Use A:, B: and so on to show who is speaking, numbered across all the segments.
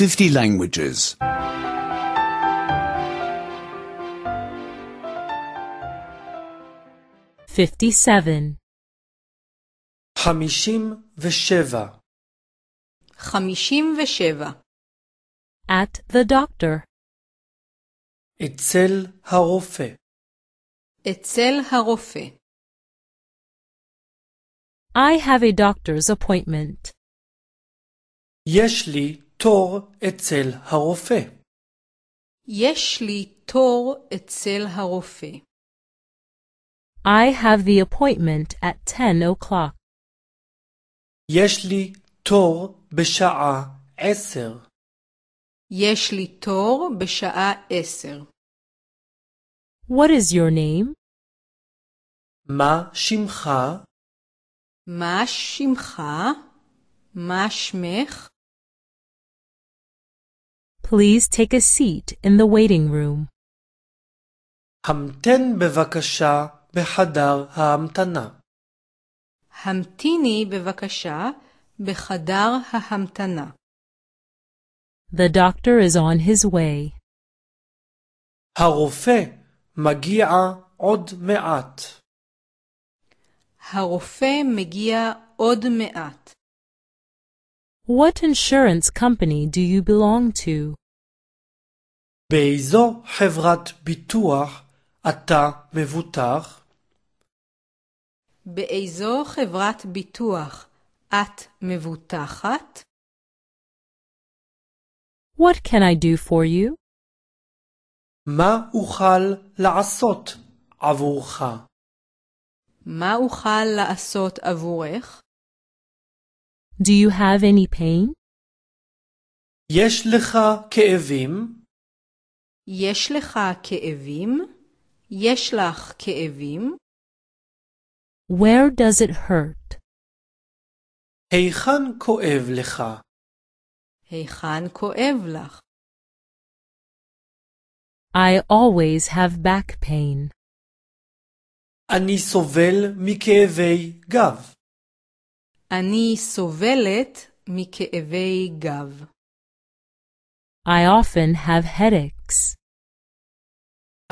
A: 50 languages. 57
B: 57
C: 57
A: At the doctor אצל הרופא אצל הרופא I have a doctor's appointment.
B: יש לי תור אצל הרופא.
C: יש לי תור אצל הרופא.
A: I have the appointment at 10 o'clock.
B: יש לי תור בשעה 10.
C: יש לי תור בשעה 10.
A: What is your name? מה שמך?
C: מה שמך? מה שמך?
A: Please take a seat in the waiting room.
B: המתן בבקשה בחדר ההמתנה.
C: המתיני בבקשה בחדר ההמתנה.
A: The doctor is on his way. הרופא
B: מגיע עוד מעט.
C: הרופא מגיע עוד מעט.
A: What insurance company do you belong to? באיזו חברת ביטוח
B: אתה מבוטח?
C: באיזו חברת ביטוח את מבוטחת?
A: What can I do for you? מה אוכל לעשות עבורך?
C: מה אוכל לעשות עבורך?
A: Do you have any
C: pain? יש לך כאבים? יש לך כאבים? יש לך כאבים?
A: Where does it hurt? היכן כואב לך? היכן כואב לך? I always have back pain. אני סובל מכאבי גב.
C: אני סובלת מכאבי גב.
A: I often have headaches.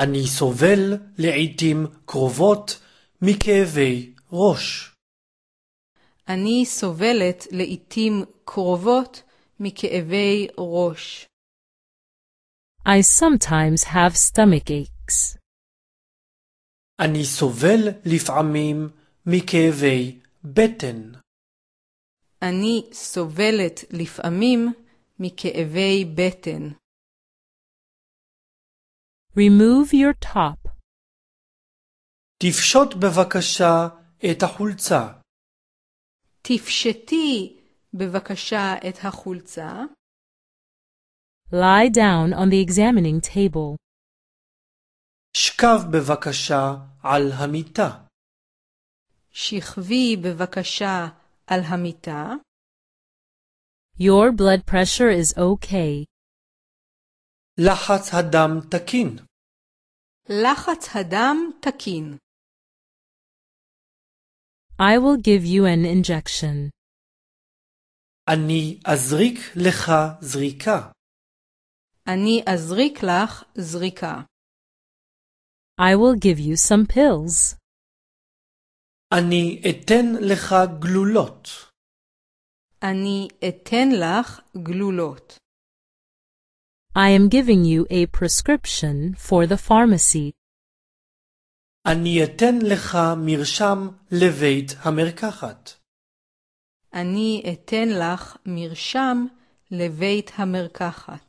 A: אני
B: סובל לעתים קרובות מכאבי ראש.
C: אני סובלת לעתים קרובות מכאבי ראש.
A: I sometimes have stomach aches. אני סובל לפעמים מכאבי
C: בטן. אני סובלת לפעמים מכאבי בטן. Remove your
A: top. תפשוט בבקשה את החולצה.
C: תפשטי בבקשה את החולצה.
A: Lie down on the examining table.
B: שכב בבקשה על המיטה.
C: שכבי בבקשה על המיטה. Your blood pressure is
A: okay. לחץ הדם תקין. לחץ הדם תקין. I will give you an injection.
B: אני אזריק לך
C: זריקה. אני אזריק לך
A: זריקה. I will give you some pills. אני אתן לך גלולות.
C: אני אתן לך גלולות.
A: I am giving you a prescription for the pharmacy.
B: אני אתן לך מרשם לבית המרקחת.
C: אני אתן לך מרשם לבית המרקחת.